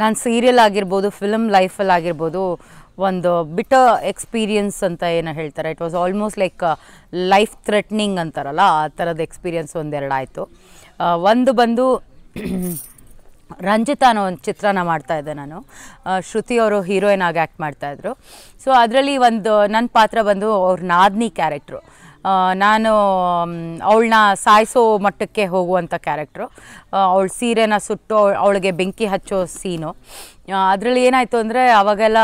ನಾನು ಸೀರಿಯಲ್ ಆಗಿರ್ಬೋದು ಫಿಲಮ್ ಲೈಫಲ್ಲಿ ಆಗಿರ್ಬೋದು ಒಂದು ಬಿಟ ಎಕ್ಸ್ಪೀರಿಯನ್ಸ್ ಅಂತ ಏನು ಹೇಳ್ತಾರೆ it was almost like life threatening ಅಂತಾರಲ್ಲ ಆ ಥರದ ಎಕ್ಸ್ಪೀರಿಯನ್ಸ್ ಒಂದೆರಡು ಆಯಿತು ಒಂದು ಬಂದು ರಂಜಿತ ಅನ್ನೋ ಒಂದು ಚಿತ್ರನ ಮಾಡ್ತಾಯಿದ್ದೆ ನಾನು ಶ್ರುತಿ ಅವರು ಹೀರೋಯಿನ್ ಆಗಿ ಆ್ಯಕ್ಟ್ ಮಾಡ್ತಾಯಿದ್ರು ಸೊ ಅದರಲ್ಲಿ ಒಂದು ನನ್ನ ಪಾತ್ರ ಬಂದು ಅವ್ರ ನಾದ್ನಿ ಕ್ಯಾರೆಕ್ಟ್ರು ನಾನು ಅವಳನ್ನ ಸಾಯಿಸೋ ಮಟ್ಟಕ್ಕೆ ಹೋಗುವಂಥ ಕ್ಯಾರೆಕ್ಟ್ರು ಅವಳ ಸೀರೆನ ಸುಟ್ಟು ಅವಳಿಗೆ ಬೆಂಕಿ ಹಚ್ಚೋ ಸೀನು ಅದರಲ್ಲಿ ಏನಾಯಿತು ಅಂದರೆ ಅವಾಗೆಲ್ಲ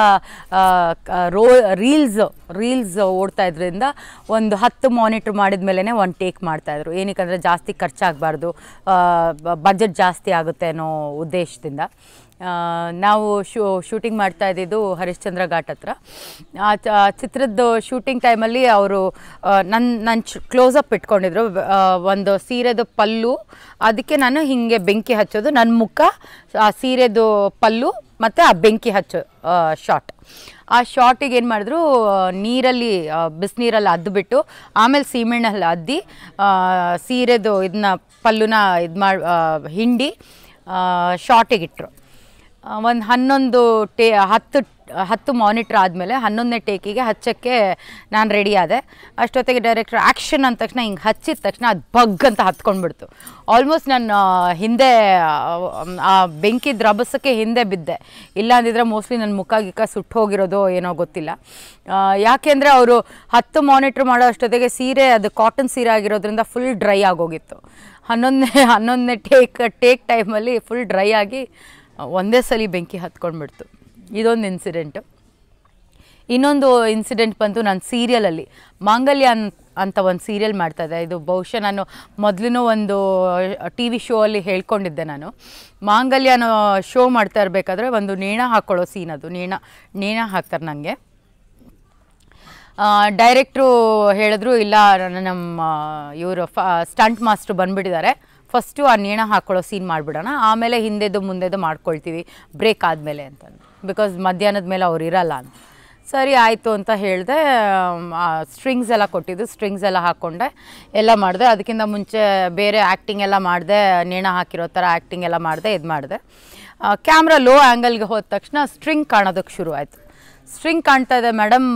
ರೋ ರೀಲ್ಸ್ ರೀಲ್ಸ್ ಓಡ್ತಾ ಇದ್ರಿಂದ ಒಂದು ಹತ್ತು ಮಾನಿಟ್ರ್ ಮಾಡಿದ ಮೇಲೇ ಒಂದು ಟೇಕ್ ಮಾಡ್ತಾಯಿದ್ರು ಏನಕ್ಕೆ ಅಂದರೆ ಜಾಸ್ತಿ ಖರ್ಚಾಗಬಾರ್ದು ಬಜೆಟ್ ಜಾಸ್ತಿ ಆಗುತ್ತೆ ಅನ್ನೋ ಉದ್ದೇಶದಿಂದ ನಾವು ಶೂ ಶೂಟಿಂಗ್ ಮಾಡ್ತಾ ಇದ್ದಿದ್ದು ಹರಿಶ್ಚಂದ್ರ ಘಾಟ್ ಹತ್ರ ಆ ಚಿತ್ರದ್ದು ಶೂಟಿಂಗ್ ಟೈಮಲ್ಲಿ ಅವರು ನನ್ನ ನನ್ನ ಕ್ಲೋಸಪ್ ಇಟ್ಕೊಂಡಿದ್ರು ಒಂದು ಸೀರೆದು ಪಲ್ಲು ಅದಕ್ಕೆ ನಾನು ಹಿಂಗೆ ಬೆಂಕಿ ಹಚ್ಚೋದು ನನ್ನ ಮುಖ ಆ ಸೀರೆದು ಪಲ್ಲು ಮತ್ತು ಆ ಬೆಂಕಿ ಹಚ್ಚೋ ಶಾರ್ಟ್ ಆ ಶಾರ್ಟಿಗೆ ಏನು ಮಾಡಿದ್ರು ನೀರಲ್ಲಿ ಬಿಸಿನೀರಲ್ಲಿ ಅದ್ದುಬಿಟ್ಟು ಆಮೇಲೆ ಸೀಮೆಣ್ಣಲ್ಲಿ ಅದ್ದಿ ಸೀರೆದು ಇದನ್ನ ಪಲ್ಲುನ ಇದು ಮಾಡಿ ಹಿಂಡಿ ಶಾರ್ಟಿಗೆ ಇಟ್ಟರು ಒಂದು ಹನ್ನೊಂದು ಟೇ ಹತ್ತು ಹತ್ತು ಮಾನಿಟ್ರ್ ಆದಮೇಲೆ ಹನ್ನೊಂದನೇ ಟೇಕಿಗೆ ಹಚ್ಚಕ್ಕೆ ನಾನು ರೆಡಿ ಆದೆ ಅಷ್ಟೊತ್ತಿಗೆ ಡೈರೆಕ್ಟ್ರ್ ಆ್ಯಕ್ಷನ್ ಅಂದ ತಕ್ಷಣ ಹಿಂಗೆ ಹಚ್ಚಿದ ತಕ್ಷಣ ಅದು ಬಗ್ ಅಂತ ಹತ್ಕೊಂಡ್ಬಿಡ್ತು ಆಲ್ಮೋಸ್ಟ್ ನಾನು ಹಿಂದೆ ಆ ಬೆಂಕಿ ದ್ರಬಸಕ್ಕೆ ಹಿಂದೆ ಬಿದ್ದೆ ಇಲ್ಲ ಅಂದಿದ್ರೆ ಮೋಸ್ಟ್ಲಿ ನನ್ನ ಮುಖ ಗಿಕ್ಕ ಸುಟ್ಟು ಹೋಗಿರೋದು ಏನೋ ಗೊತ್ತಿಲ್ಲ ಯಾಕೆಂದರೆ ಅವರು ಹತ್ತು ಮಾನಿಟ್ರ್ ಮಾಡೋ ಅಷ್ಟೊತ್ತಿಗೆ ಸೀರೆ ಅದು ಕಾಟನ್ ಸೀರೆ ಆಗಿರೋದ್ರಿಂದ ಫುಲ್ ಡ್ರೈ ಆಗೋಗಿತ್ತು ಹನ್ನೊಂದನೇ ಹನ್ನೊಂದನೇ ಟೇಕ್ ಟೇಕ್ ಟೈಮಲ್ಲಿ ಫುಲ್ ಡ್ರೈ ಆಗಿ ಒಂದೇ ಸಲ ಬೆಂಕಿ ಹತ್ಕೊಂಡ್ಬಿಡ್ತು ಇದೊಂದು ಇನ್ಸಿಡೆಂಟು ಇನ್ನೊಂದು ಇನ್ಸಿಡೆಂಟ್ ಬಂತು ನಾನು ಸೀರಿಯಲಲ್ಲಿ ಮಾಂಗಲ್ಯ ಅಂತ ಒಂದು ಸೀರಿಯಲ್ ಮಾಡ್ತಾಯಿದ್ದೆ ಇದು ಬಹುಶಃ ನಾನು ಮೊದಲಿನೂ ಒಂದು ಟಿ ವಿ ಶೋ ಅಲ್ಲಿ ಹೇಳ್ಕೊಂಡಿದ್ದೆ ನಾನು ಮಾಂಗಲ್ಯನ ಶೋ ಮಾಡ್ತಾ ಇರಬೇಕಾದ್ರೆ ಒಂದು ನೇಣ ಹಾಕ್ಕೊಳ್ಳೋ ಸೀನ್ ಅದು ನೇಣ ನೇಣ ಹಾಕ್ತಾರೆ ನನಗೆ ಡೈರೆಕ್ಟ್ರು ಹೇಳಿದ್ರು ಇಲ್ಲ ನಮ್ಮ ಇವರು ಫ ಸ್ಟಂಟ್ ಮಾಸ್ಟ್ರು ಬಂದುಬಿಟ್ಟಿದ್ದಾರೆ ಫಸ್ಟು ಆ ನೇಣ ಹಾಕೊಳ್ಳೋ ಸೀನ್ ಮಾಡಿಬಿಡೋಣ ಆಮೇಲೆ ಹಿಂದೆದು ಮುಂದೆದು ಮಾಡ್ಕೊಳ್ತೀವಿ ಬ್ರೇಕ್ ಆದಮೇಲೆ ಅಂತ ಬಿಕಾಸ್ ಮಧ್ಯಾಹ್ನದ ಮೇಲೆ ಅವ್ರು ಇರಲ್ಲ ಅಂತ ಸರಿ ಆಯಿತು ಅಂತ ಹೇಳಿದೆ ಸ್ಟ್ರಿಂಗ್ಸ್ ಎಲ್ಲ ಕೊಟ್ಟಿದ್ದು ಸ್ಟ್ರಿಂಗ್ಸ್ ಎಲ್ಲ ಹಾಕ್ಕೊಂಡೆ ಎಲ್ಲ ಮಾಡಿದೆ ಅದಕ್ಕಿಂತ ಮುಂಚೆ ಬೇರೆ ಆ್ಯಕ್ಟಿಂಗ್ ಎಲ್ಲ ಮಾಡಿದೆ ನೇಣ ಹಾಕಿರೋ ಥರ ಆ್ಯಕ್ಟಿಂಗ್ ಎಲ್ಲ ಮಾಡಿದೆ ಇದು ಮಾಡಿದೆ ಕ್ಯಾಮ್ರಾ ಲೋ ಆ್ಯಂಗಲ್ಗೆ ಹೋದ ತಕ್ಷಣ ಸ್ಟ್ರಿಂಗ್ ಕಾಣೋದಕ್ಕೆ ಶುರು ಆಯಿತು ಸ್ಟ್ರಿಂಗ್ ಕಾಣ್ತಾ ಇದೆ ಮೇಡಮ್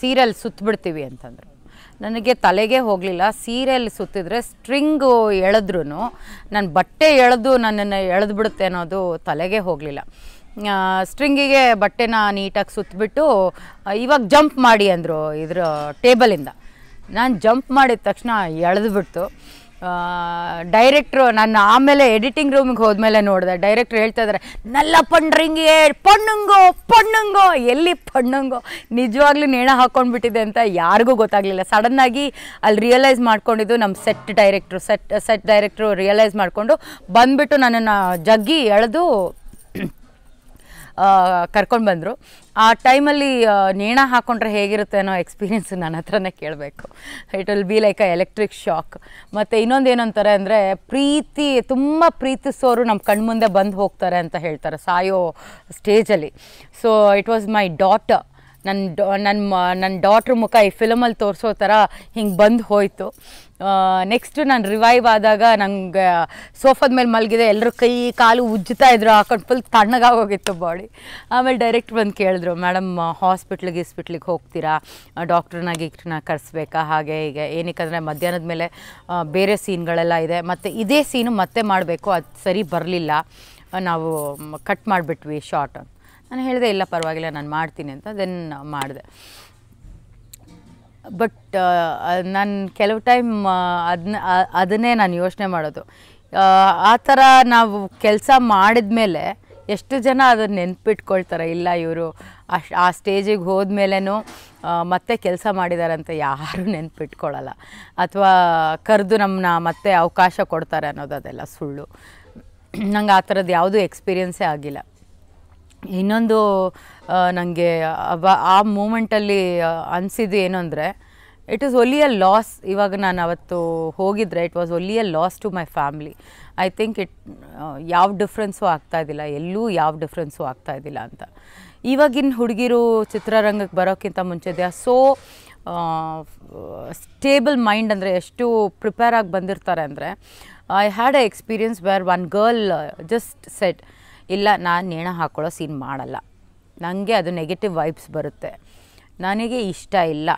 ಸೀರಿಯಲ್ ಸುತ್ತಬಿಡ್ತೀವಿ ಅಂತಂದರು ನನಗೆ ತಲೆಗೆ ಹೋಗಲಿಲ್ಲ ಸೀರೆಯಲ್ಲಿ ಸುತ್ತಿದ್ರೆ ಸ್ಟ್ರಿಂಗು ಎಳೆದ್ರೂ ನನ್ನ ಬಟ್ಟೆ ಎಳೆದು ನನ್ನನ್ನು ಎಳೆದ್ಬಿಡುತ್ತೆ ಅನ್ನೋದು ತಲೆಗೆ ಹೋಗಲಿಲ್ಲ ಸ್ಟ್ರಿಂಗಿಗೆ ಬಟ್ಟೆನ ನೀಟಾಗಿ ಸುತ್ತಿಬಿಟ್ಟು ಇವಾಗ ಜಂಪ್ ಮಾಡಿ ಅಂದರು ಇದ್ರ ಟೇಬಲಿಂದ ನಾನು ಜಂಪ್ ಮಾಡಿದ ತಕ್ಷಣ ಎಳೆದ್ಬಿಡ್ತು ಡೈರೆಕ್ಟ್ರು ನಾನು ಆಮೇಲೆ ಎಡಿಟಿಂಗ್ ರೂಮಿಗೆ ಹೋದ್ಮೇಲೆ ನೋಡಿದೆ ಡೈರೆಕ್ಟ್ರು ಹೇಳ್ತಾ ಇದ್ದಾರೆ ನಲ್ಲ ಏ ಪಣ್ಣಂಗೋ ಪಣ್ಣಂಗೋ ಎಲ್ಲಿ ಪಣ್ಣಂಗೋ ನಿಜವಾಗ್ಲೂ ನೇಣ ಹಾಕೊಂಡ್ಬಿಟ್ಟಿದೆ ಅಂತ ಯಾರಿಗೂ ಗೊತ್ತಾಗಲಿಲ್ಲ ಸಡನ್ನಾಗಿ ಅಲ್ಲಿ ರಿಯಲೈಸ್ ಮಾಡ್ಕೊಂಡಿದ್ದು ನಮ್ಮ set director set set director realise ಮಾಡಿಕೊಂಡು ಬಂದುಬಿಟ್ಟು ನನ್ನನ್ನು ಜಗ್ಗಿ ಎಳೆದು ಕರ್ಕೊಂಡು ಬಂದರು ಆ ಟೈಮಲ್ಲಿ ನೇಣ ಹಾಕೊಂಡ್ರೆ ಹೇಗಿರುತ್ತೆ ಅನ್ನೋ ಎಕ್ಸ್ಪೀರಿಯೆನ್ಸ್ ನನ್ನ ಹತ್ರನೇ ಕೇಳಬೇಕು it will be like a electric shock ಮತ್ತು ಇನ್ನೊಂದು ಏನಂತಾರೆ ಅಂದರೆ ಪ್ರೀತಿ ತುಂಬ ಪ್ರೀತಿಸೋರು ನಮ್ಮ ಕಣ್ಮುಂದೆ ಬಂದು ಹೋಗ್ತಾರೆ ಅಂತ ಹೇಳ್ತಾರೆ ಸಾಯೋ ಸ್ಟೇಜಲ್ಲಿ so it was my daughter ನನ್ನ ನನ್ನ ನನ್ನ ಡಾಟ್ರ್ ಮುಖ ಈ ಫಿಲಮಲ್ಲಿ ತೋರಿಸೋ ಥರ ಹಿಂಗೆ ಬಂದು ಹೋಯಿತು ನೆಕ್ಸ್ಟು ನಾನು ರಿವೈವ್ ಆದಾಗ ನನಗೆ ಸೋಫಾದ ಮೇಲೆ ಮಲಗಿದೆ ಎಲ್ಲರೂ ಕೈ ಕಾಲು ಉಜ್ಜುತ್ತಾ ಇದ್ರು ಹಾಕೊಂಡು ಫುಲ್ ತಣ್ಣಗಾಗೋಗಿತ್ತು ಬಾಡಿ ಆಮೇಲೆ ಡೈರೆಕ್ಟ್ ಬಂದು ಕೇಳಿದ್ರು ಮೇಡಮ್ ಹಾಸ್ಪಿಟ್ಲಿಗೆ ಇಸ್ಪಿಟ್ಲಿಗೆ ಹೋಗ್ತೀರಾ ಡಾಕ್ಟ್ರನ್ನ ಗೀಕ್ಟ್ರನ್ನ ಕರೆಸ್ಬೇಕಾ ಹಾಗೆ ಹೀಗೆ ಏನಕ್ಕೆ ಮಧ್ಯಾಹ್ನದ ಮೇಲೆ ಬೇರೆ ಸೀನ್ಗಳೆಲ್ಲ ಇದೆ ಮತ್ತು ಇದೇ ಸೀನು ಮತ್ತೆ ಮಾಡಬೇಕು ಅದು ಸರಿ ಬರಲಿಲ್ಲ ನಾವು ಕಟ್ ಮಾಡಿಬಿಟ್ವಿ ಶಾರ್ಟ್ ನಾನು ಹೇಳಿದೆ ಇಲ್ಲ ಪರವಾಗಿಲ್ಲ ನಾನು ಮಾಡ್ತೀನಿ ಅಂತ ದೆನ್ ಮಾಡಿದೆ ಬಟ್ ನಾನು ಕೆಲವು ಟೈಮ್ ಅದನ್ನ ಅದನ್ನೇ ನಾನು ಯೋಚನೆ ಮಾಡೋದು ಆ ಥರ ನಾವು ಕೆಲಸ ಮಾಡಿದ ಮೇಲೆ ಎಷ್ಟು ಜನ ಅದನ್ನು ನೆನ್ಪಿಟ್ಕೊಳ್ತಾರೆ ಇಲ್ಲ ಇವರು ಅಷ್ಟು ಆ ಸ್ಟೇಜಿಗೆ ಹೋದ್ಮೇಲೆನೂ ಮತ್ತೆ ಕೆಲಸ ಮಾಡಿದ್ದಾರೆ ಅಂತ ಯಾರೂ ನೆನ್ಪಿಟ್ಕೊಳ್ಳಲ್ಲ ಅಥವಾ ಕರೆದು ನಮ್ಮನ್ನ ಮತ್ತೆ ಅವಕಾಶ ಕೊಡ್ತಾರೆ ಅನ್ನೋದು ಅದೆಲ್ಲ ಸುಳ್ಳು ನಂಗೆ ಆ ಥರದ್ದು ಯಾವುದೂ ಎಕ್ಸ್ಪೀರಿಯೆನ್ಸೇ ಆಗಿಲ್ಲ ಇನ್ನೊಂದು ನನಗೆ ಆ ಮೂಮೆಂಟಲ್ಲಿ ಅನಿಸಿದ್ದು ಏನು ಅಂದರೆ ಇಟ್ ಈಸ್ ಒಲಿ ಅ ಲಾಸ್ ಇವಾಗ ನಾನು ಅವತ್ತು ಹೋಗಿದ್ರೆ it was only a loss to my family I think it ಯಾವ ಡಿಫ್ರೆನ್ಸು ಆಗ್ತಾಯಿದ್ದಿಲ್ಲ ಎಲ್ಲೂ ಯಾವ ಡಿಫ್ರೆನ್ಸು ಆಗ್ತಾಯಿದ್ದಿಲ್ಲ ಅಂತ ಇವಾಗಿನ ಹುಡುಗಿರು ಚಿತ್ರರಂಗಕ್ಕೆ ಬರೋಕ್ಕಿಂತ ಮುಂಚೆ ಸೋ ಸ್ಟೇಬಲ್ ಮೈಂಡ್ ಅಂದರೆ ಎಷ್ಟು ಪ್ರಿಪೇರ್ ಆಗಿ ಬಂದಿರ್ತಾರೆ ಅಂದರೆ I had a experience where one girl just set ಇಲ್ಲ ನಾನು ನೇಣ ಹಾಕ್ಕೊಳ್ಳೋ ಸೀನ್ ಮಾಡಲ್ಲ ನನಗೆ ಅದು ನೆಗೆಟಿವ್ ವೈಬ್ಸ್ ಬರುತ್ತೆ ನನಗೆ ಇಷ್ಟ ಇಲ್ಲ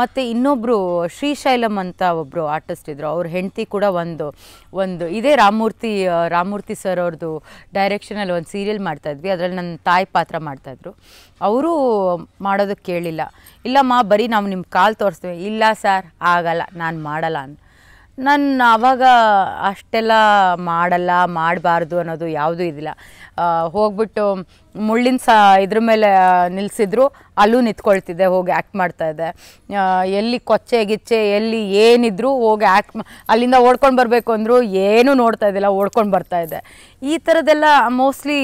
ಮತ್ತು ಇನ್ನೊಬ್ಬರು ಶ್ರೀಶೈಲಮ್ ಅಂತ ಒಬ್ಬರು ಆರ್ಟಿಸ್ಟ್ ಇದ್ದರು ಅವ್ರ ಹೆಂಡತಿ ಕೂಡ ಒಂದು ಒಂದು ಇದೇ ರಾಮಮೂರ್ತಿ ರಾಮಮೂರ್ತಿ ಸರ್ ಅವ್ರದ್ದು ಡೈರೆಕ್ಷನಲ್ಲಿ ಒಂದು ಸೀರಿಯಲ್ ಮಾಡ್ತಾಯಿದ್ವಿ ಅದರಲ್ಲಿ ನನ್ನ ತಾಯಿ ಪಾತ್ರ ಮಾಡ್ತಾಯಿದ್ರು ಅವರು ಮಾಡೋದಕ್ಕೆ ಕೇಳಿಲ್ಲ ಇಲ್ಲಮ್ಮ ಬರೀ ನಾವು ನಿಮ್ಮ ಕಾಲು ತೋರಿಸ್ತೀವಿ ಇಲ್ಲ ಸರ್ ಆಗಲ್ಲ ನಾನು ಮಾಡಲ್ಲ ಅಂತ ನಾನು ಆವಾಗ ಅಷ್ಟೆಲ್ಲ ಮಾಡಲ್ಲ ಮಾಡಬಾರ್ದು ಅನ್ನೋದು ಯಾವುದೂ ಇದಿಲ್ಲ ಹೋಗ್ಬಿಟ್ಟು ಮುಳ್ಳಿನ ಸಾ ಇದ್ರ ಮೇಲೆ ನಿಲ್ಲಿಸಿದ್ರು ಅಲ್ಲೂ ನಿಂತ್ಕೊಳ್ತಿದ್ದೆ ಹೋಗಿ ಆ್ಯಕ್ಟ್ ಮಾಡ್ತಾಯಿದ್ದೆ ಎಲ್ಲಿ ಕೊಚ್ಚೆ ಗಿಚ್ಚೆ ಎಲ್ಲಿ ಏನಿದ್ರು ಹೋಗಿ ಆ್ಯಕ್ಟ್ ಅಲ್ಲಿಂದ ಓಡ್ಕೊಂಡು ಬರಬೇಕು ಅಂದರೂ ಏನೂ ನೋಡ್ತಾ ಇದ್ದಿಲ್ಲ ಓಡ್ಕೊಂಡು ಬರ್ತಾಯಿದ್ದೆ ಈ ಥರದ್ದೆಲ್ಲ ಮೋಸ್ಟ್ಲಿ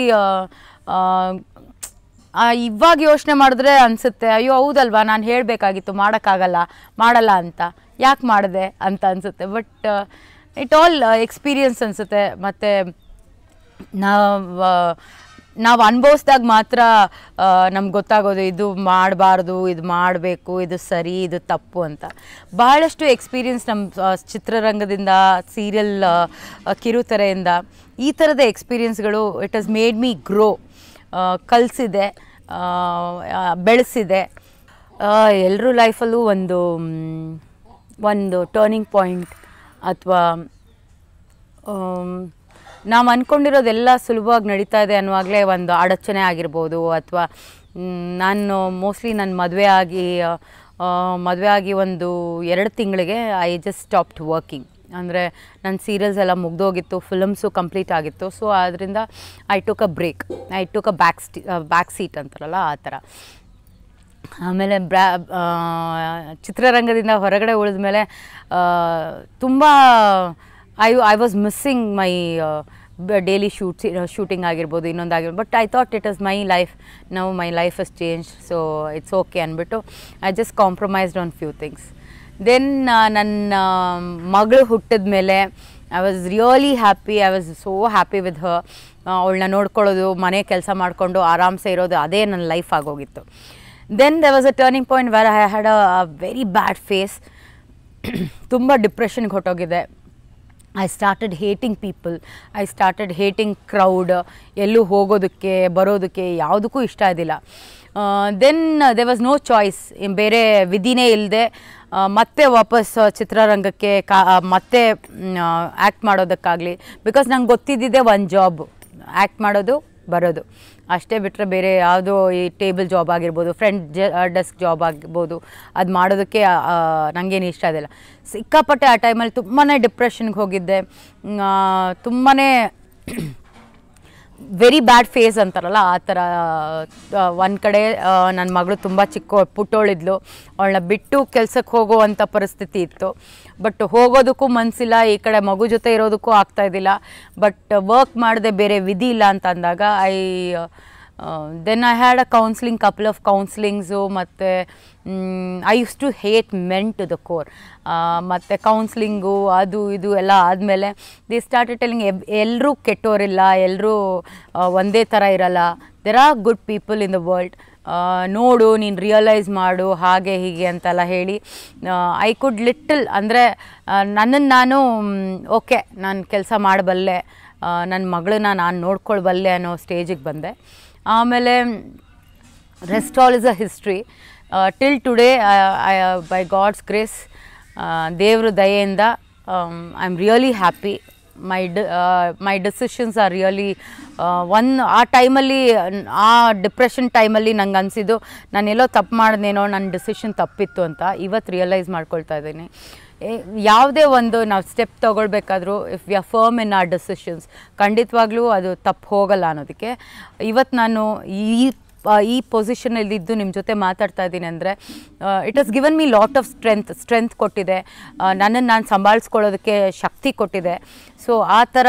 ಇವಾಗ ಯೋಚನೆ ಮಾಡಿದ್ರೆ ಅನಿಸುತ್ತೆ ಅಯ್ಯೋ ಹೌದಲ್ವಾ ನಾನು ಹೇಳಬೇಕಾಗಿತ್ತು ಮಾಡೋಕ್ಕಾಗಲ್ಲ ಮಾಡಲ್ಲ ಅಂತ ಯಾಕೆ ಮಾಡಿದೆ ಅಂತ ಅನಿಸುತ್ತೆ but it uh, all experience uh, ಅನಿಸುತ್ತೆ ಮತ್ತು ನಾವು uh, ನಾವು ಅನುಭವಿಸ್ದಾಗ ಮಾತ್ರ ನಮ್ಗೆ ಗೊತ್ತಾಗೋದು ಇದು ಮಾಡಬಾರ್ದು ಇದು ಮಾಡಬೇಕು ಇದು ಸರಿ ಇದು ತಪ್ಪು ಅಂತ ಬಹಳಷ್ಟು ಎಕ್ಸ್ಪೀರಿಯನ್ಸ್ ನಮ್ಮ ಚಿತ್ರರಂಗದಿಂದ ಸೀರಿಯಲ್ ಕಿರುತೆರೆಯಿಂದ ಈ ಥರದ ಎಕ್ಸ್ಪೀರಿಯನ್ಸ್ಗಳು it has made me grow ಕಲಿಸಿದೆ ಬೆಳೆಸಿದೆ ಎಲ್ಲರೂ ಲೈಫಲ್ಲೂ ಒಂದು ಒಂದು ಟರ್ನಿಂಗ್ ಪಾಯಿಂಟ್ ಅಥವಾ um, ನಾವು ಅಂದ್ಕೊಂಡಿರೋದೆಲ್ಲ ಸುಲಭವಾಗಿ ನಡೀತಾ ಇದೆ ಅನ್ನುವಾಗಲೇ ಒಂದು ಅಡಚಣೆ ಆಗಿರ್ಬೋದು ಅಥವಾ ನಾನು ಮೋಸ್ಟ್ಲಿ ನನ್ನ ಮದುವೆ ಆಗಿ ಮದುವೆ ಆಗಿ ಒಂದು ಎರಡು ತಿಂಗಳಿಗೆ ಐ ಜಸ್ಟ್ ಸ್ಟಾಪ್ಡ್ ವರ್ಕಿಂಗ್ ಅಂದರೆ ನನ್ನ ಸೀರಿಯಲ್ಸ್ ಎಲ್ಲ ಮುಗ್ದೋಗಿತ್ತು ಫಿಲಮ್ಸು ಕಂಪ್ಲೀಟ್ ಆಗಿತ್ತು ಸೊ ಆದ್ದರಿಂದ I took a break I took a back ಸ್ಟಿ ಬ್ಯಾಕ್ ಸೀಟ್ ಅಂತಾರಲ್ಲ ಆ ಥರ ಆಮೇಲೆ ಬ್ರಾ ಚಿತ್ರರಂಗದಿಂದ ಹೊರಗಡೆ ಉಳಿದ ಮೇಲೆ ತುಂಬ I I was missing my daily shoots shooting ಆಗಿರ್ಬೋದು ಇನ್ನೊಂದು ಆಗಿರ್ಬೋದು but I thought it is my life now my life is change so it's okay ಅಂದ್ಬಿಟ್ಟು I just compromised on few things then ನನ್ನ ಮಗಳು ಹುಟ್ಟಿದ ಮೇಲೆ I was really happy I was so happy with her ಅವಳನ್ನ ನೋಡ್ಕೊಳ್ಳೋದು ಮನೆ ಕೆಲಸ ಮಾಡಿಕೊಂಡು ಆರಾಮ್ಸೆ ಇರೋದು ಅದೇ ನನ್ನ ಲೈಫ್ ಆಗೋಗಿತ್ತು then there was a turning point where I had a very bad phase ತುಂಬ ಡಿಪ್ರೆಷನ್ಗೆ ಹೊಟ್ಟೋಗಿದೆ I started hating people I started hating crowd ಎಲ್ಲೂ ಹೋಗೋದಕ್ಕೆ ಬರೋದಕ್ಕೆ ಯಾವುದಕ್ಕೂ ಇಷ್ಟ ಇದಿಲ್ಲ then there was no choice ಬೇರೆ ವಿಧಿನೇ ಇಲ್ಲದೆ ಮತ್ತೆ ವಾಪಸ್ ಚಿತ್ರರಂಗಕ್ಕೆ ಕಾ ಮತ್ತೆ ಆ್ಯಕ್ಟ್ ಮಾಡೋದಕ್ಕಾಗಲಿ ಬಿಕಾಸ್ ನಂಗೆ ಗೊತ್ತಿದ್ದಿದ್ದೆ ಒಂದು ಜಾಬ್ ಆ್ಯಕ್ಟ್ ಮಾಡೋದು ಬರೋದು ಅಷ್ಟೇ ಬಿಟ್ಟರೆ ಬೇರೆ ಯಾವುದೋ ಈ ಟೇಬಲ್ ಜಾಬ್ ಆಗಿರ್ಬೋದು ಫ್ರೆಂಡ್ ಜ ಡೆಸ್ಕ್ ಜಾಬ್ ಆಗಿರ್ಬೋದು ಅದು ಮಾಡೋದಕ್ಕೆ ನನಗೇನು ಇಷ್ಟ ಅದಿಲ್ಲ ಸಿಕ್ಕಾಪಟ್ಟೆ ಆ ಟೈಮಲ್ಲಿ ತುಂಬಾ ಡಿಪ್ರೆಷನ್ಗೆ ಹೋಗಿದ್ದೆ ತುಂಬಾ ವೆರಿ ಬ್ಯಾಡ್ ಫೇಸ್ ಅಂತಾರಲ್ಲ ಆ ಥರ ಒಂದು ಕಡೆ ನನ್ನ ಮಗಳು ತುಂಬ ಚಿಕ್ಕ ಪುಟ್ಟೋಳಿದ್ಲು ಅವಳನ್ನ ಬಿಟ್ಟು ಕೆಲಸಕ್ಕೆ ಹೋಗುವಂಥ ಪರಿಸ್ಥಿತಿ ಇತ್ತು ಬಟ್ ಹೋಗೋದಕ್ಕೂ ಮನಸ್ಸಿಲ್ಲ ಈ ಕಡೆ ಮಗು ಜೊತೆ ಇರೋದಕ್ಕೂ ಆಗ್ತಾಯಿದ್ದಿಲ್ಲ ಬಟ್ ವರ್ಕ್ ಮಾಡದೆ ಬೇರೆ ವಿಧಿ ಇಲ್ಲ ಅಂತ ಅಂದಾಗ I then I had a counselling couple of counsellings ಮತ್ತು I use to hate men to the core ಮತ್ತು ಕೌನ್ಸ್ಲಿಂಗು ಅದು ಇದು ಎಲ್ಲ ಆದಮೇಲೆ ದಿ ಸ್ಟಾರ್ಟ್ ಟೆಲಿಂಗ್ ಎಬ್ ಎಲ್ಲರೂ ಕೆಟ್ಟೋರಿಲ್ಲ ಎಲ್ಲರೂ uh, ಒಂದೇ ಥರ ಇರಲ್ಲ there are good people in the world ನೋಡು ನೀನು ರಿಯಲೈಸ್ ಮಾಡು ಹಾಗೆ ಹೀಗೆ ಅಂತೆಲ್ಲ ಹೇಳಿ ಐ ಕುಡ್ ಲಿಟ್ಟಲ್ ಅಂದರೆ ನನ್ನನ್ನು ನಾನು ಓಕೆ mm, ನಾನು ಕೆಲಸ ಮಾಡಬಲ್ಲೆ uh, ನನ್ನ ಮಗಳನ್ನ ನಾನು ನೋಡ್ಕೊಳ್ಬಲ್ಲೆ ಅನ್ನೋ ಸ್ಟೇಜಿಗೆ ಬಂದೆ ಆಮೇಲೆ rest is a history till today by God's grace ದೇವ್ರ ದಯೆಯಿಂದ I am really happy my ಡ my decisions are really one ಆ ಟೈಮಲ್ಲಿ ಆ ಡಿಪ್ರೆಷನ್ ಟೈಮಲ್ಲಿ ನಂಗೆ ಅನಿಸಿದ್ದು ನಾನೆಲ್ಲೋ ತಪ್ಪು ಮಾಡ್ದೇನೋ ನನ್ನ ಡಿಸಿಷನ್ ತಪ್ಪಿತ್ತು ಅಂತ ಇವತ್ತು ರಿಯಲೈಸ್ ಮಾಡ್ಕೊಳ್ತಾ ಇದ್ದೀನಿ ಯಾವುದೇ ಒಂದು ನಾವು ಸ್ಟೆಪ್ ತೊಗೊಳ್ಬೇಕಾದ್ರೂ if we are firm in our decisions ಖಂಡಿತವಾಗ್ಲೂ ಅದು ತಪ್ಪು ಹೋಗಲ್ಲ ಅನ್ನೋದಕ್ಕೆ ಇವತ್ತು ನಾನು ಈ ಈ ಇದ್ದು ನಿಮ್ಮ ಜೊತೆ ಮಾತಾಡ್ತಾ ಇದ್ದೀನಿ ಅಂದರೆ it has given me lot of strength strength ಕೊಟ್ಟಿದೆ ನನ್ನನ್ನು ನಾನು ಸಂಭಾಳಿಸ್ಕೊಳ್ಳೋದಕ್ಕೆ ಶಕ್ತಿ ಕೊಟ್ಟಿದೆ ಸೊ ಆ ಥರ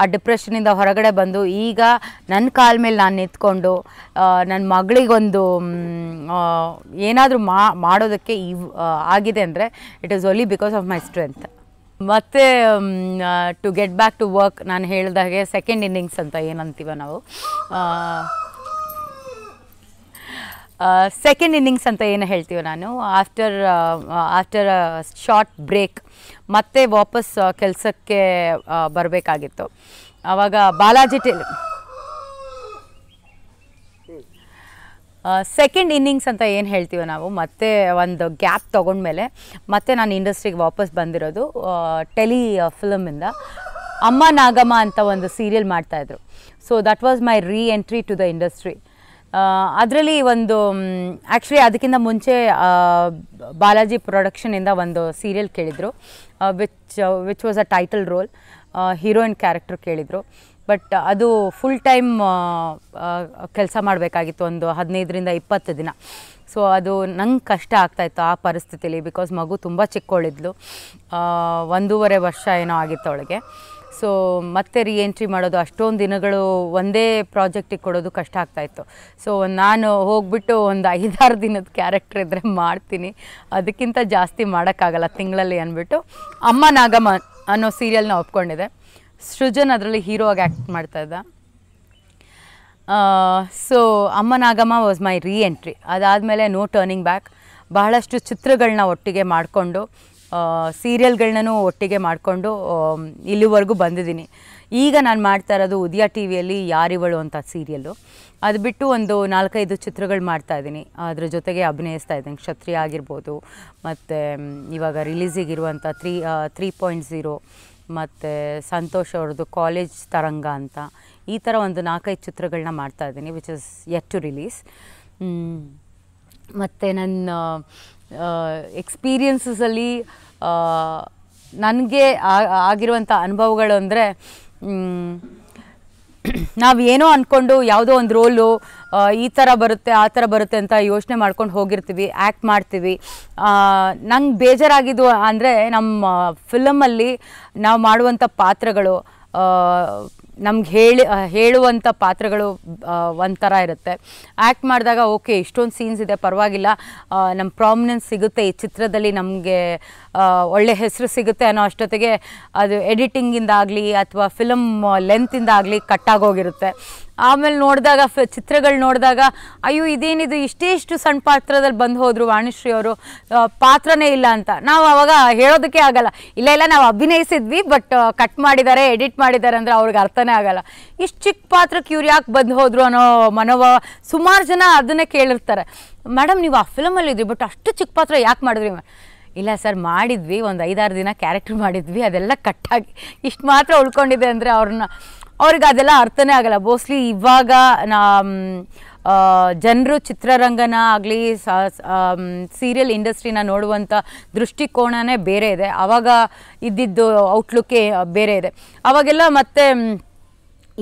ಆ ಡಿಪ್ರೆಷನಿಂದ ಹೊರಗಡೆ ಬಂದು ಈಗ ನನ್ನ ಕಾಲ ಮೇಲೆ ನಾನು ನಿಂತ್ಕೊಂಡು ನನ್ನ ಮಗಳಿಗೊಂದು ಏನಾದರೂ ಮಾಡೋದಕ್ಕೆ ಇವ್ ಆಗಿದೆ ಅಂದರೆ it is only because of my strength ಮತ್ತು to get back to work ನಾನು ಹೇಳಿದಾಗೆ ಸೆಕೆಂಡ್ ಇನ್ನಿಂಗ್ಸ್ ಅಂತ ಏನಂತೀವ ನಾವು ಸೆಕೆಂಡ್ ಇನ್ನಿಂಗ್ಸ್ ಅಂತ ಏನು ಹೇಳ್ತೀವಿ ನಾನು ಆಫ್ಟರ್ ಆಫ್ಟರ್ ಶಾರ್ಟ್ ಬ್ರೇಕ್ ಮತ್ತೆ ವಾಪಸ್ ಕೆಲಸಕ್ಕೆ ಬರಬೇಕಾಗಿತ್ತು ಆವಾಗ ಬಾಲಾಜಿ ಟೆಲ್ ಸೆಕೆಂಡ್ ಇನ್ನಿಂಗ್ಸ್ ಅಂತ ಏನು ಹೇಳ್ತೀವಿ ನಾವು ಮತ್ತೆ ಒಂದು ಗ್ಯಾಪ್ ತೊಗೊಂಡ್ಮೇಲೆ ಮತ್ತೆ ನಾನು ಇಂಡಸ್ಟ್ರಿಗೆ ವಾಪಸ್ ಬಂದಿರೋದು ಟೆಲಿ ಫಿಲಮಿಂದ ಅಮ್ಮ ನಾಗಮ್ಮ ಅಂತ ಒಂದು ಸೀರಿಯಲ್ ಮಾಡ್ತಾಯಿದ್ರು ಸೊ ದಟ್ ವಾಸ್ ಮೈ ರೀ ಎಂಟ್ರಿ ಟು ದ ಇಂಡಸ್ಟ್ರಿ ಅದರಲ್ಲಿ ಒಂದು ಆ್ಯಕ್ಚುಲಿ ಅದಕ್ಕಿಂತ ಮುಂಚೆ ಬಾಲಾಜಿ ಪ್ರೊಡಕ್ಷನಿಂದ ಒಂದು ಸೀರಿಯಲ್ ಕೇಳಿದರು which which was a title role heroine character ಕೇಳಿದರು ಬಟ್ ಅದು ಫುಲ್ ಟೈಮ್ ಕೆಲಸ ಮಾಡಬೇಕಾಗಿತ್ತು ಒಂದು ಹದಿನೈದರಿಂದ ಇಪ್ಪತ್ತು ದಿನ ಸೊ ಅದು ನಂಗೆ ಕಷ್ಟ ಆಗ್ತಾಯಿತ್ತು ಆ ಪರಿಸ್ಥಿತಿಲಿ ಬಿಕಾಸ್ ಮಗು ತುಂಬ ಚಿಕ್ಕವಳಿದ್ಲು ಒಂದೂವರೆ ವರ್ಷ ಏನೋ ಆಗಿತ್ತು ಅವಳಿಗೆ ಸೊ ಮತ್ತೆ ರೀಎಂಟ್ರಿ ಮಾಡೋದು ಅಷ್ಟೊಂದು ದಿನಗಳು ಒಂದೇ ಪ್ರಾಜೆಕ್ಟಿಗೆ ಕೊಡೋದು ಕಷ್ಟ ಆಗ್ತಾಯಿತ್ತು ಸೊ ನಾನು ಹೋಗ್ಬಿಟ್ಟು ಒಂದು ಐದಾರು ದಿನದ ಕ್ಯಾರೆಕ್ಟರ್ ಇದ್ದರೆ ಮಾಡ್ತೀನಿ ಅದಕ್ಕಿಂತ ಜಾಸ್ತಿ ಮಾಡೋಕ್ಕಾಗಲ್ಲ ತಿಂಗಳಲ್ಲಿ ಅಂದ್ಬಿಟ್ಟು ಅಮ್ಮ ನಾಗಮ್ಮ ಅನ್ನೋ ಸೀರಿಯಲ್ನ ಒಪ್ಕೊಂಡಿದೆ ಸೃಜನ್ ಅದರಲ್ಲಿ ಹೀರೋ ಆಗಿ ಆ್ಯಕ್ಟ್ ಮಾಡ್ತಾಯಿದ್ದ so Amma Nagamma was my reentry ಅದಾದಮೇಲೆ ನೋ ಟರ್ನಿಂಗ್ ಬ್ಯಾಕ್ ಬಹಳಷ್ಟು ಚಿತ್ರಗಳನ್ನ ಒಟ್ಟಿಗೆ ಮಾಡಿಕೊಂಡು ಸೀರಿಯಲ್ಗಳನ್ನೂ ಒಟ್ಟಿಗೆ ಮಾಡಿಕೊಂಡು ಇಲ್ಲಿವರೆಗೂ ಬಂದಿದ್ದೀನಿ ಈಗ ನಾನು ಮಾಡ್ತಾ ಇರೋದು ಉದಯ ಟಿ ವಿಯಲ್ಲಿ ಯಾರಿವಳು ಅಂತ ಸೀರಿಯಲ್ಲು ಅದು ಬಿಟ್ಟು ಒಂದು ನಾಲ್ಕೈದು ಚಿತ್ರಗಳು ಮಾಡ್ತಾ ಇದ್ದೀನಿ ಅದ್ರ ಜೊತೆಗೆ ಅಭಿನಯಿಸ್ತಾ ಇದ್ದೀನಿ ಕ್ಷತ್ರಿಯ ಆಗಿರ್ಬೋದು ಮತ್ತು ಇವಾಗ ಇರುವಂಥ ತ್ರೀ ತ್ರೀ ಪಾಯಿಂಟ್ ಝೀರೋ ಮತ್ತು ಸಂತೋಷ್ ಅವ್ರದ್ದು ಕಾಲೇಜ್ ತರಂಗ ಅಂತ ಈ ಥರ ಒಂದು ನಾಲ್ಕೈದು ಚಿತ್ರಗಳನ್ನ ಮಾಡ್ತಾ ಇದ್ದೀನಿ which is yet to release ಮತ್ತು ನನ್ನ ಎಕ್ಸ್ಪೀರಿಯನ್ಸಸಲ್ಲಿ ನನಗೆ ಆಗಿರುವಂಥ ಅನುಭವಗಳು ಅಂದರೆ ನಾವೇನೋ ಅಂದ್ಕೊಂಡು ಯಾವುದೋ ಒಂದು ರೋಲು ಈ ಥರ ಬರುತ್ತೆ ಆ ಥರ ಬರುತ್ತೆ ಅಂತ ಯೋಚನೆ ಮಾಡ್ಕೊಂಡು ಹೋಗಿರ್ತೀವಿ ಆ್ಯಕ್ಟ್ ಮಾಡ್ತೀವಿ ನಂಗೆ ಬೇಜಾರಾಗಿದ್ದು ಅಂದರೆ ನಮ್ಮ ಫಿಲಮಲ್ಲಿ ನಾವು ಮಾಡುವಂಥ ಪಾತ್ರಗಳು ನಮ್ಗೆ ಹೇಳಿ ಹೇಳುವಂಥ ಪಾತ್ರಗಳು ಒಂಥರ ಇರುತ್ತೆ ಆ್ಯಕ್ಟ್ ಮಾಡಿದಾಗ ಓಕೆ ಇಷ್ಟೊಂದು ಸೀನ್ಸ್ ಇದೆ ಪರವಾಗಿಲ್ಲ ನಮ್ಮ ಪ್ರಾಮಿನೆನ್ಸ್ ಸಿಗುತ್ತೆ ಈ ಚಿತ್ರದಲ್ಲಿ ನಮಗೆ ಒಳ್ಳೆ ಹೆಸರು ಸಿಗುತ್ತೆ ಅನ್ನೋ ಅಷ್ಟೊತ್ತಿಗೆ ಅದು ಎಡಿಟಿಂಗಿಂದ ಆಗಲಿ ಅಥವಾ ಫಿಲಮ್ ಲೆಂತಿಂದ ಆಗಲಿ ಕಟ್ಟಾಗೋಗಿರುತ್ತೆ ಆಮೇಲೆ ನೋಡಿದಾಗ ಫ ಚಿತ್ರಗಳು ನೋಡಿದಾಗ ಅಯ್ಯೋ ಇದೇನಿದು ಇಷ್ಟು ಸಣ್ಣ ಪಾತ್ರದಲ್ಲಿ ಬಂದು ಹೋದರು ವಾಣಿಶ್ರೀ ಅವರು ಪಾತ್ರನೇ ಇಲ್ಲ ಅಂತ ನಾವು ಅವಾಗ ಹೇಳೋದಕ್ಕೆ ಆಗಲ್ಲ ಇಲ್ಲ ಇಲ್ಲ ನಾವು ಅಭಿನಯಿಸಿದ್ವಿ ಬಟ್ ಕಟ್ ಮಾಡಿದ್ದಾರೆ ಎಡಿಟ್ ಮಾಡಿದ್ದಾರೆ ಅಂದರೆ ಅವ್ರಿಗೆ ಅರ್ಥ ಅರ್ಥನೇ ಆಗಲ್ಲ ಇಷ್ಟು ಚಿಕ್ಕ ಪಾತ್ರಕ್ಕೆ ಇವ್ರು ಯಾಕೆ ಬಂದು ಹೋದ್ರು ಅನ್ನೋ ಮನೋಭಾವ ಸುಮಾರು ಜನ ಅದನ್ನೇ ಕೇಳಿರ್ತಾರೆ ಮೇಡಮ್ ನೀವು ಆ ಫಿಲಮಲ್ಲಿ ಇದ್ರಿ ಬಟ್ ಅಷ್ಟು ಚಿಕ್ಕ ಪಾತ್ರ ಯಾಕೆ ಮಾಡಿದ್ರಿ ಇಲ್ಲ ಸರ್ ಮಾಡಿದ್ವಿ ಒಂದು ಐದಾರು ದಿನ ಕ್ಯಾರೆಕ್ಟರ್ ಮಾಡಿದ್ವಿ ಅದೆಲ್ಲ ಕಟ್ಟಾಗಿ ಇಷ್ಟು ಮಾತ್ರ ಉಳ್ಕೊಂಡಿದೆ ಅಂದರೆ ಅವ್ರನ್ನ ಅವ್ರಿಗೆ ಅದೆಲ್ಲ ಅರ್ಥನೇ ಆಗಲ್ಲ ಮೋಸ್ಟ್ಲಿ ಇವಾಗ ನಾ ಜನರು ಚಿತ್ರರಂಗನ ಆಗಲಿ ಸೀರಿಯಲ್ ಇಂಡಸ್ಟ್ರಿನ ನೋಡುವಂಥ ದೃಷ್ಟಿಕೋನವೇ ಬೇರೆ ಇದೆ ಆವಾಗ ಇದ್ದಿದ್ದು ಔಟ್ಲುಕ್ಕೇ ಬೇರೆ ಇದೆ ಅವಾಗೆಲ್ಲ ಮತ್ತೆ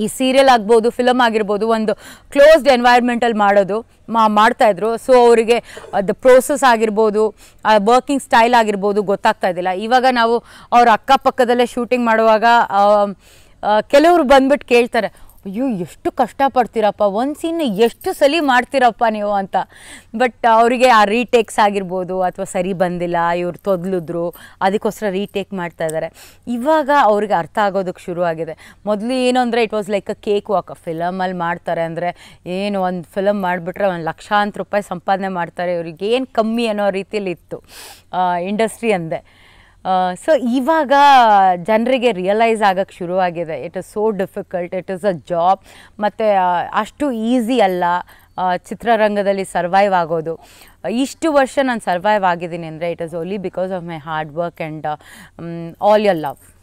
ಈ ಸೀರಿಯಲ್ ಆಗ್ಬೋದು ಫಿಲಮ್ ಆಗಿರ್ಬೋದು ಒಂದು ಕ್ಲೋಸ್ಡ್ ಎನ್ವೈರ್ಮೆಂಟಲ್ಲಿ ಮಾಡೋದು ಮಾ ಮಾಡ್ತಾಯಿದ್ರು ಸೊ ಅವರಿಗೆ ಅದು ಪ್ರೋಸೆಸ್ ಆಗಿರ್ಬೋದು ವರ್ಕಿಂಗ್ ಸ್ಟೈಲ್ ಆಗಿರ್ಬೋದು ಗೊತ್ತಾಗ್ತಾ ಇದ್ದಿಲ್ಲ ಇವಾಗ ನಾವು ಅವ್ರ ಅಕ್ಕಪಕ್ಕದಲ್ಲೇ ಶೂಟಿಂಗ್ ಮಾಡುವಾಗ ಕೆಲವರು ಬಂದ್ಬಿಟ್ಟು ಕೇಳ್ತಾರೆ ಅಯ್ಯೋ ಎಷ್ಟು ಕಷ್ಟಪಡ್ತೀರಪ್ಪ ಒಂದು ಸೀನ್ ಎಷ್ಟು ಸಲಿ ಮಾಡ್ತೀರಪ್ಪ ನೀವು ಅಂತ ಬಟ್ ಅವರಿಗೆ ಆ ರೀಟೇಕ್ಸ್ ಆಗಿರ್ಬೋದು ಅಥವಾ ಸರಿ ಬಂದಿಲ್ಲ ಇವರು ತೊದಲಿದ್ರು ಅದಕ್ಕೋಸ್ಕರ ರೀಟೇಕ್ ಮಾಡ್ತಾ ಇದ್ದಾರೆ ಇವಾಗ ಅವ್ರಿಗೆ ಅರ್ಥ ಆಗೋದಕ್ಕೆ ಶುರು ಆಗಿದೆ ಮೊದಲು ಏನು ಅಂದರೆ it was like a cake walk ಫಿಲಮಲ್ಲಿ ಮಾಡ್ತಾರೆ ಅಂದರೆ ಏನು ಒಂದು ಫಿಲಮ್ ಮಾಡಿಬಿಟ್ರೆ ಒಂದು ಲಕ್ಷಾಂತರ ರೂಪಾಯಿ ಸಂಪಾದನೆ ಮಾಡ್ತಾರೆ ಇವ್ರಿಗೆ ಏನು ಕಮ್ಮಿ ಅನ್ನೋ ರೀತಿಯಲ್ಲಿ ಇತ್ತು ಇಂಡಸ್ಟ್ರಿ ಅಂದೆ ಸೊ ಇವಾಗ ಜನರಿಗೆ ರಿಯಲೈಸ್ ಆಗಕ್ಕೆ ಶುರುವಾಗಿದೆ it is so difficult it is a job ಮತ್ತು ಅಷ್ಟು ಈಸಿ ಅಲ್ಲ ಚಿತ್ರರಂಗದಲ್ಲಿ ಸರ್ವೈವ್ ಆಗೋದು ಇಷ್ಟು ವರ್ಷ ನಾನು ಸರ್ವೈವ್ ಆಗಿದ್ದೀನಿ ಅಂದರೆ it is only because of my hard work and all your love